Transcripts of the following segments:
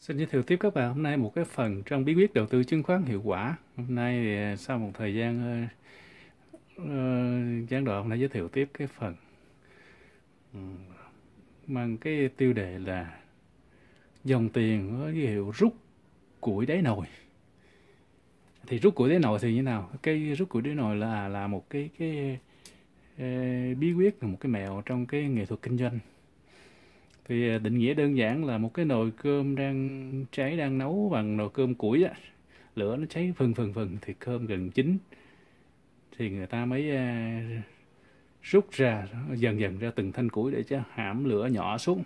Xin giới thiệu tiếp các bạn hôm nay một cái phần trong bí quyết đầu tư chứng khoán hiệu quả. Hôm nay thì à, sau một thời gian uh, gián đoạn đã giới thiệu tiếp cái phần mang cái tiêu đề là dòng tiền có dấu hiệu rút củi đáy nồi. Thì rút củi đáy nồi thì như nào? Cái rút củi đáy nồi là là một cái cái uh, bí quyết một cái mẹo trong cái nghệ thuật kinh doanh thì à, định nghĩa đơn giản là một cái nồi cơm đang cháy đang nấu bằng nồi cơm củi á lửa nó cháy phần phần phần thì cơm gần chín thì người ta mới à, rút ra dần dần ra từng thanh củi để cho hãm lửa nhỏ xuống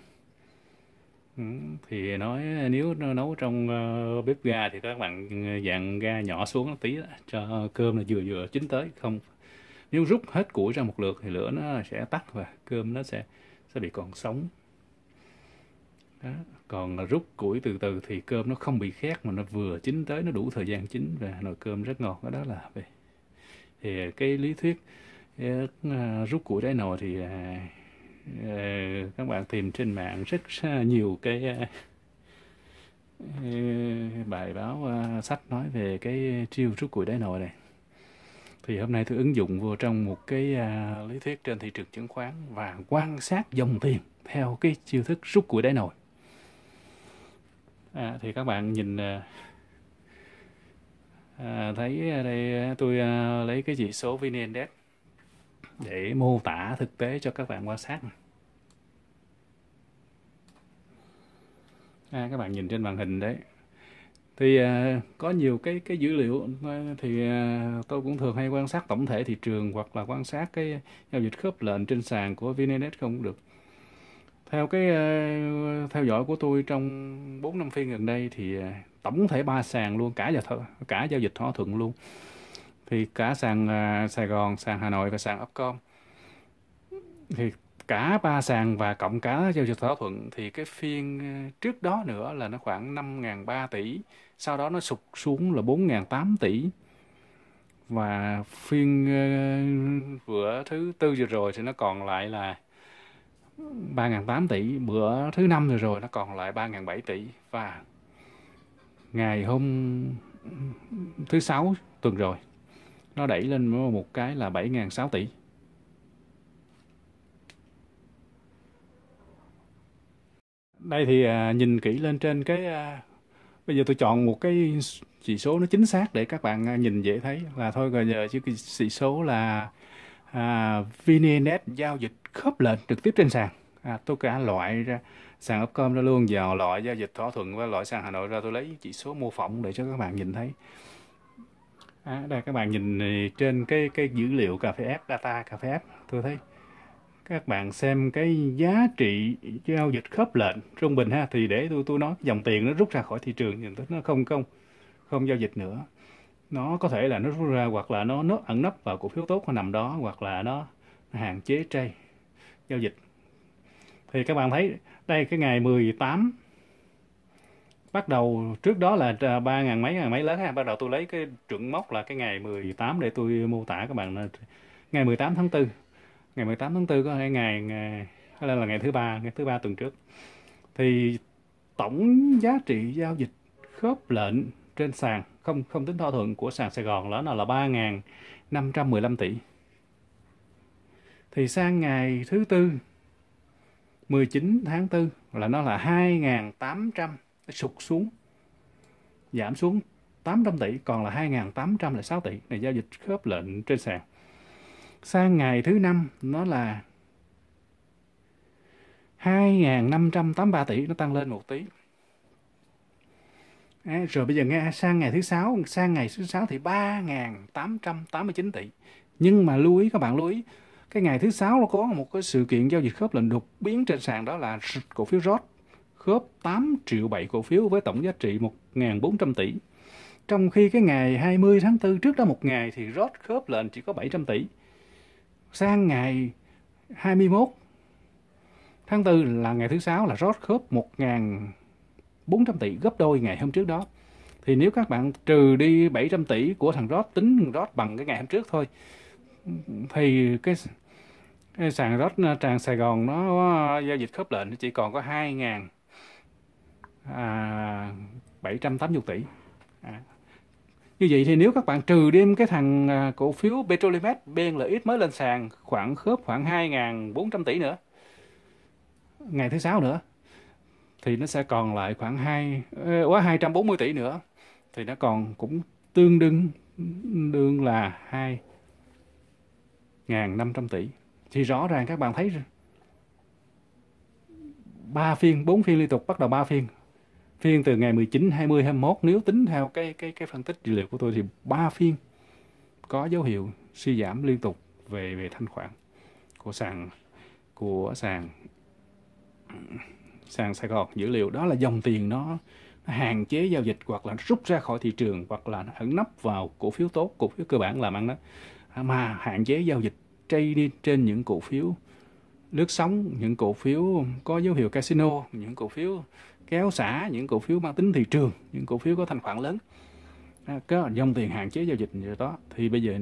ừ, thì nói nếu nó nấu trong ờ, bếp ga thì các bạn ờ, dạng ga nhỏ xuống tí đó, cho cơm là vừa vừa chín tới không nếu rút hết củi ra một lượt thì lửa nó sẽ tắt và cơm nó sẽ sẽ bị còn sống đó. còn rút củi từ từ thì cơm nó không bị khét mà nó vừa chín tới nó đủ thời gian chín và nồi cơm rất ngọt đó, đó là về thì à, cái lý thuyết à, à, rút củi đáy nồi thì các bạn tìm trên mạng rất nhiều cái bài báo sách nói về cái chiêu rút củi đáy nồi này thì hôm nay tôi ứng dụng vô trong một cái lý thuyết trên thị trường chứng khoán và quan sát dòng tiền theo cái chiêu thức rút củi đáy nồi à, thì các bạn nhìn à, à thấy đây à, tôi à, lấy cái chỉ số VN Index để mô tả thực tế cho các bạn quan sát à, các bạn nhìn trên màn hình đấy thì à, có nhiều cái cái dữ liệu à, thì à, tôi cũng thường hay quan sát tổng thể thị trường hoặc là quan sát cái giao dịch khớp lệnh trên sàn của VN Index không được theo cái ờ, theo dõi của tôi trong 4 năm phiên gần đây thì ờ, tổng thể ba sàn luôn cả giao cả giao dịch thỏa thuận luôn. Thì cả sàn ờ, Sài Gòn, sàn Hà Nội và sàn Upcom. Thì cả ba sàn và cộng cả giao dịch thỏa thuận thì cái phiên trước đó nữa là nó khoảng 5.300 tỷ, sau đó nó sụt xuống là 4.800 tỷ. Và phiên vừa thứ tư vừa rồi thì nó còn lại là 3.800 tỷ bữa thứ năm rồi rồi nó còn lại 3.700 tỷ và ngày hôm thứ sáu tuần rồi nó đẩy lên một cái là 7.600 tỷ đây thì à, nhìn kỹ lên trên cái à, bây giờ tôi chọn một cái chỉ số nó chính xác để các bạn à, nhìn dễ thấy là thôi rồi giờ chứ chỉ số là à, VNNet giao dịch khớp lệnh trực tiếp trên sàn à, tôi cả loại ra sàn upcom ra luôn vào loại giao dịch thỏa thuận với loại sàn hà nội ra tôi lấy chỉ số mô phỏng để cho các bạn nhìn thấy à, đây các bạn nhìn trên cái cái dữ liệu cà phê app data cà phê app tôi thấy các bạn xem cái giá trị giao dịch khớp lệnh trung bình ha thì để tôi tôi nói dòng tiền nó rút ra khỏi thị trường nhìn nó không không không giao dịch nữa nó có thể là nó rút ra hoặc là nó nó ẩn nấp vào cổ phiếu tốt nó nằm đó hoặc là nó hạn chế trade giao dịch thì các bạn thấy đây cái ngày 18 bắt đầu trước đó là à, ba ngàn mấy ngàn mấy lớn ha bắt đầu tôi lấy cái chuẩn mốc là cái ngày 18 để tôi mô tả các bạn ngày 18 tháng 4 ngày 18 tháng 4 có hai ngày, ngày hay là, là ngày thứ ba ngày thứ ba tuần trước thì tổng giá trị giao dịch khớp lệnh trên sàn không không tính thỏa thuận của sàn Sài Gòn đó là 3.515 tỷ thì sang ngày thứ tư 19 tháng 4 là nó là 2.800 sụt xuống giảm xuống 800 tỷ còn là 2.806 tỷ này giao dịch khớp lệnh trên sàn sang ngày thứ năm nó là 2.583 tỷ nó tăng lên một tí à, rồi bây giờ nghe sang ngày thứ sáu sang ngày thứ sáu thì 3.889 tỷ nhưng mà lưu ý các bạn lưu ý cái ngày thứ sáu nó có một cái sự kiện giao dịch khớp lệnh đột biến trên sàn đó là cổ phiếu rót khớp 8 triệu 7 cổ phiếu với tổng giá trị 1.400 tỷ trong khi cái ngày 20 tháng 4 trước đó một ngày thì rót khớp lệnh chỉ có 700 tỷ sang ngày 21 tháng 4 là ngày thứ sáu là rót khớp 1.400 tỷ gấp đôi ngày hôm trước đó thì nếu các bạn trừ đi 700 tỷ của thằng rót tính rót bằng cái ngày hôm trước thôi thì cái cái sàn đất tràng Sài Gòn nó ờ, giao dịch khớp lệnh chỉ còn có 2.000 à, 780 tỷ à. như vậy thì nếu các bạn trừ đêm cái thằng à, cổ phiếu Petrolimex BNLX mới lên sàn khoảng khớp khoảng 2.400 tỷ nữa ngày thứ sáu nữa thì nó sẽ còn lại khoảng hai ờ, quá 240 tỷ nữa thì nó còn cũng tương đương đương là 2.500 tỷ thì rõ ràng các bạn thấy ba phiên bốn phiên liên tục bắt đầu ba phiên phiên từ ngày 19 20 21 nếu tính theo cái cái cái phân tích dữ liệu của tôi thì ba phiên có dấu hiệu suy giảm liên tục về về thanh khoản của sàn của sàn sàn Sài Gòn dữ liệu đó là dòng tiền nó, nó hạn chế giao dịch hoặc là rút ra khỏi thị trường hoặc là nó ẩn nấp vào cổ phiếu tốt cổ phiếu cơ bản làm ăn đó mà hạn chế giao dịch trading trên những cổ phiếu lướt sóng, những cổ phiếu có dấu hiệu casino, những cổ phiếu kéo xả, những cổ phiếu mang tính thị trường, những cổ phiếu có thành khoản lớn. À, có dòng tiền hạn chế giao dịch như đó thì bây giờ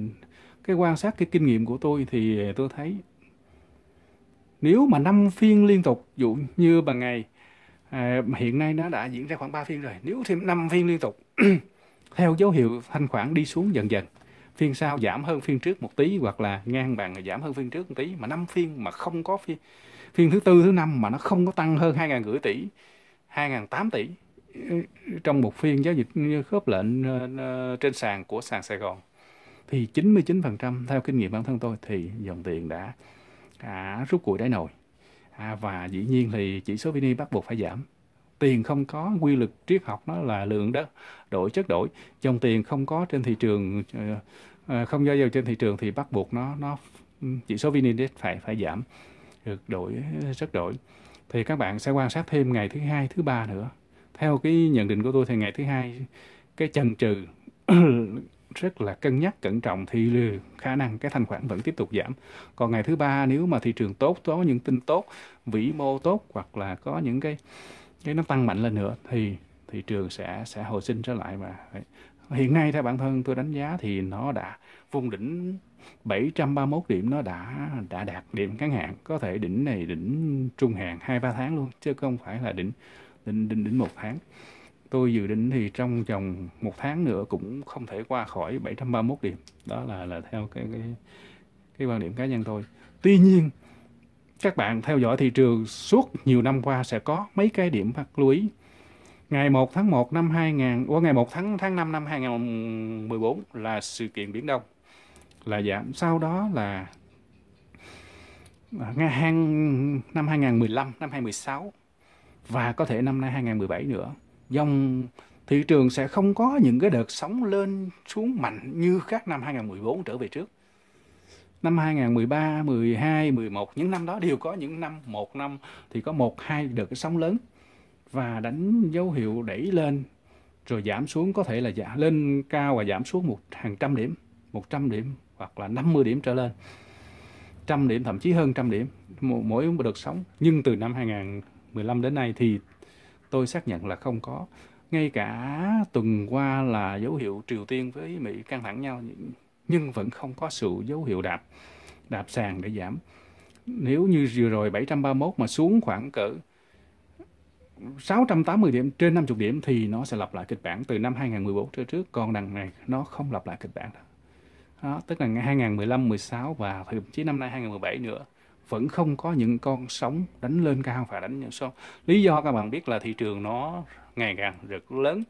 cái quan sát cái kinh nghiệm của tôi thì tôi thấy nếu mà 5 phiên liên tục dụ như bằng ngày à, hiện nay nó đã diễn ra khoảng 3 phiên rồi nếu thêm 5 phiên liên tục theo dấu hiệu thanh khoản đi xuống dần dần phiên sau giảm hơn phiên trước một tí hoặc là ngang bằng giảm hơn phiên trước một tí mà năm phiên mà không có phiên phiên thứ tư thứ năm mà nó không có tăng hơn hai ngàn gửi tỷ hai ngàn tám tỷ ừ, trong một phiên giao dịch khớp lệnh ờ, ờ, trên sàn của sàn Sài Gòn thì 99% theo kinh nghiệm bản thân tôi thì dòng tiền đã à, rút cuội đáy nồi à, và dĩ nhiên thì chỉ số VN bắt buộc phải giảm tiền không có quy luật triết học nó là lượng đó đổi chất đổi dòng tiền không có trên thị trường ờ, ờ, không giao dịch trên thị trường thì bắt buộc nó nó ừ, chỉ số vn index phải phải giảm được đổi chất đổi thì các bạn sẽ quan sát thêm ngày thứ hai thứ ba nữa theo cái nhận định của tôi thì ngày thứ hai cái chần trừ rất là cân nhắc cẩn trọng thì khả năng cái thanh khoản vẫn tiếp tục giảm còn ngày thứ ba nếu mà thị trường tốt có những tin tốt vĩ mô tốt hoặc là có những cái cái nó tăng mạnh lên nữa thì thị trường sẽ sẽ hồi sinh trở lại và hiện nay theo bản thân tôi đánh giá thì nó đã vùng đỉnh 731 điểm nó đã đã đạt điểm ngắn hạn có thể đỉnh này đỉnh trung hạn hai ba tháng luôn chứ không phải là đỉnh đỉnh đỉnh đỉnh một tháng tôi dự định thì trong vòng một tháng nữa cũng không thể qua khỏi 731 điểm đó là là theo cái cái cái quan điểm cá nhân tôi tuy nhiên các bạn theo dõi thị trường suốt nhiều năm qua sẽ có mấy cái điểm bắt lưu ý. Ngày 1 tháng 1 năm 2000, qua ngày 1 tháng tháng 5 năm 2014 là sự kiện Biển Đông là giảm. Sau đó là à, ngang năm 2015, năm 2016 và có thể năm nay 2017 nữa. Dòng thị trường sẽ không có những cái đợt sóng lên xuống mạnh như các năm 2014 trở về trước năm 2013, 12, 11 những năm đó đều có những năm một năm thì có một hai đợt cái sóng lớn và đánh dấu hiệu đẩy lên rồi giảm xuống có thể là giảm dạ, lên cao và giảm xuống một hàng trăm điểm, 100 điểm hoặc là 50 điểm trở lên. Trăm điểm thậm chí hơn trăm điểm mỗi một đợt sóng. Nhưng từ năm 2015 đến nay thì tôi xác nhận là không có ngay cả tuần qua là dấu hiệu Triều Tiên với Mỹ căng thẳng nhau nhưng vẫn không có sự dấu hiệu đạp đạp sàn để giảm. Nếu như vừa rồi 731 mà xuống khoảng cỡ 680 điểm trên 50 điểm thì nó sẽ lặp lại kịch bản từ năm 2014 trở trước còn đằng này nó không lặp lại kịch bản đó. đó tức là 2015 16 và thậm chí năm nay 2017 nữa vẫn không có những con sóng đánh lên cao và đánh sóng lý do các bạn biết là thị trường nó ngày càng rất lớn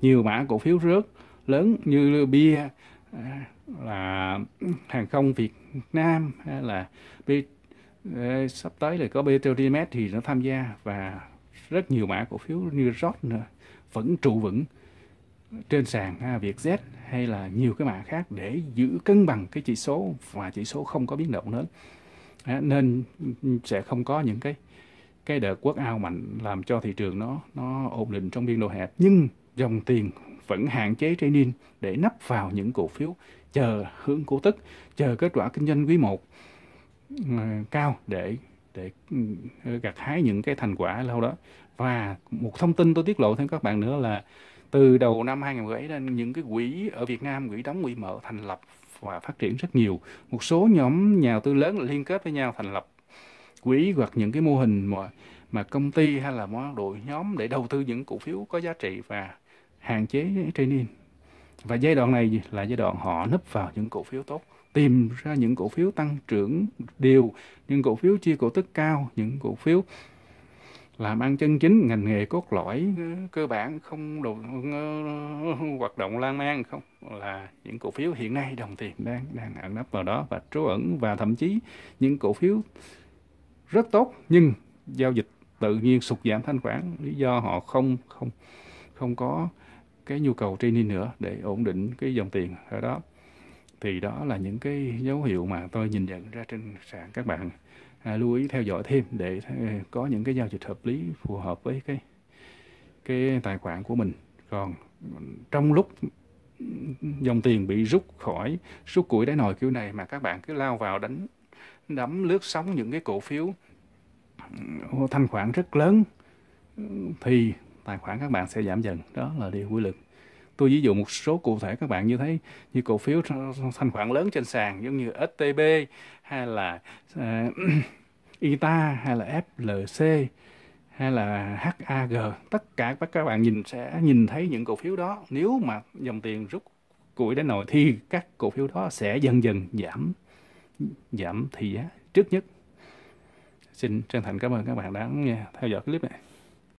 nhiều mã cổ phiếu rớt lớn như bia là hàng không Việt Nam hay là ờ, sắp tới là có BTDMS thì nó tham gia và rất nhiều mã cổ phiếu như rót nữa vẫn trụ vững trên sàn à, Việt Z hay là nhiều cái mã khác để giữ cân bằng cái chỉ số và chỉ số không có biến động lớn à, nên sẽ không có những cái cái đợt quốc ao mạnh làm cho thị trường nó nó ổn định trong biên độ hẹp nhưng dòng tiền vẫn hạn chế training để nắp vào những cổ phiếu chờ hướng cổ tức, chờ kết quả kinh doanh quý 1 ờ, cao để để ừ, gặt hái những cái thành quả lâu đó. Và một thông tin tôi tiết lộ thêm các bạn nữa là từ đầu năm 2017 đến những cái quỹ ở Việt Nam, quỹ đóng, quỹ mở thành lập và phát triển rất nhiều. Một số nhóm nhà đầu tư lớn liên kết với nhau thành lập quỹ hoặc những cái mô hình mà mà công ty hay là món đội nhóm để đầu tư những cổ phiếu có giá trị và hạn chế trading và giai đoạn này là giai đoạn họ nấp vào những cổ phiếu tốt tìm ra những cổ phiếu tăng trưởng đều những cổ phiếu chia cổ tức cao những cổ phiếu làm ăn chân chính ngành nghề cốt lõi cơ bản không đồ, hoạt động lan man không là những cổ phiếu hiện nay đồng tiền đang đang ẩn nấp vào đó và trú ẩn và thậm chí những cổ phiếu rất tốt nhưng giao dịch tự nhiên sụt giảm thanh khoản lý do họ không không không có cái nhu cầu training nữa để ổn định cái dòng tiền ở đó thì đó là những cái dấu hiệu mà tôi nhìn nhận ra trên sàn các bạn à, lưu ý theo dõi thêm để ờ, có những cái giao dịch hợp lý phù hợp với cái cái tài khoản của mình còn trong lúc dòng tiền bị rút khỏi rút củi đáy nồi kiểu này mà các bạn cứ lao vào đánh đấm lướt sóng những cái cổ phiếu ừ, thanh khoản rất lớn thì tài khoản các bạn sẽ giảm dần đó là điều quy luật tôi ví dụ một số cụ thể các bạn như thấy như cổ phiếu thanh khoản lớn trên sàn giống như STB hay là uh, ITA hay là FLC hay là HAG tất cả các bạn nhìn sẽ nhìn thấy những cổ phiếu đó nếu mà dòng tiền rút củi đến nồi thì các cổ phiếu đó sẽ dần dần giảm giảm thị giá trước nhất xin chân thành cảm ơn các bạn đã nghe theo dõi clip này